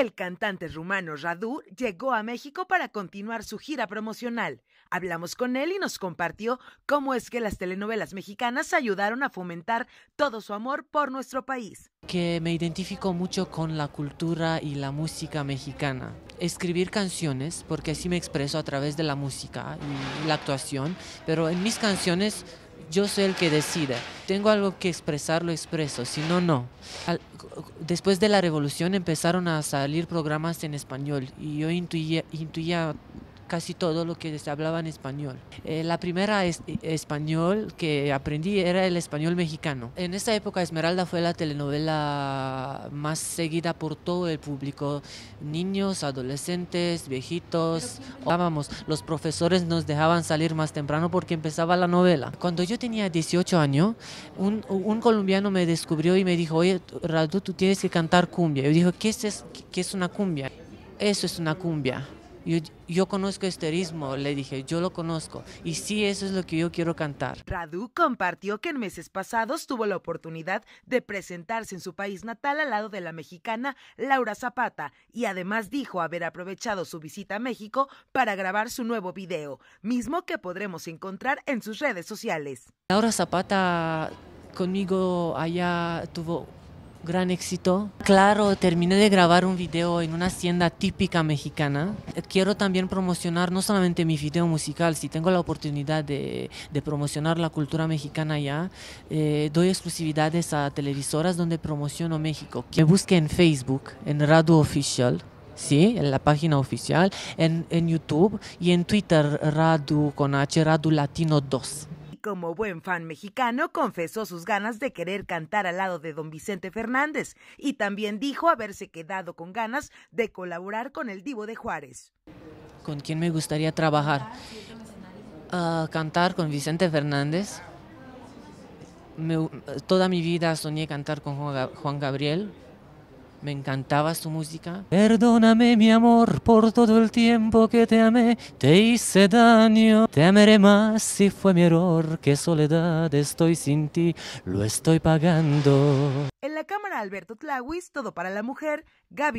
El cantante rumano Radu llegó a México para continuar su gira promocional. Hablamos con él y nos compartió cómo es que las telenovelas mexicanas ayudaron a fomentar todo su amor por nuestro país. Que me identifico mucho con la cultura y la música mexicana. Escribir canciones, porque así me expreso a través de la música y la actuación, pero en mis canciones yo soy el que decida. Tengo algo que expresar, lo expreso, si no, no. después de la revolución empezaron a salir programas en español y yo intuía, intuía casi todo lo que se hablaba en español. Eh, la primera español que aprendí era el español mexicano. En esa época Esmeralda fue la telenovela más seguida por todo el público, niños, adolescentes, viejitos. Vamos, los profesores nos dejaban salir más temprano porque empezaba la novela. Cuando yo tenía 18 años, un, colombiano me descubrió y me dijo, oye, Radu, tú tienes que cantar cumbia. Yo dije, ¿qué es, qué es una cumbia? Eso es una cumbia yo, conozco este ritmo, le dije, yo lo conozco. Y sí, eso es lo que yo quiero cantar. Radu compartió que en meses pasados tuvo la oportunidad de presentarse en su país natal al lado de la mexicana Laura Zapata y además dijo haber aprovechado su visita a México para grabar su nuevo video, mismo que podremos encontrar en sus redes sociales. Laura Zapata conmigo allá tuvo gran éxito. Claro, terminé de grabar un video en una hacienda típica mexicana. Quiero también promocionar no solamente mi video musical, si tengo la oportunidad de, promocionar la cultura mexicana allá, eh, doy exclusividades a televisoras donde promociono México. Que busque en Facebook, en Radu Official. Sí, en la página oficial, en, en YouTube y en Twitter, Radu con H, Radu Latino 2 como buen fan mexicano, confesó sus ganas de querer cantar al lado de don Vicente Fernández y también dijo haberse quedado con ganas de colaborar con el Divo de Juárez. ¿Con quién me gustaría trabajar? cantar con Vicente Fernández. toda mi vida soñé cantar con Juan Gabriel, me encantaba su música. Perdóname mi amor por todo el tiempo que te amé, te hice daño. Te amaré más si fue mi error, qué soledad estoy sin ti, lo estoy pagando. En la cámara Alberto Tlawis, todo para la mujer, Gaby.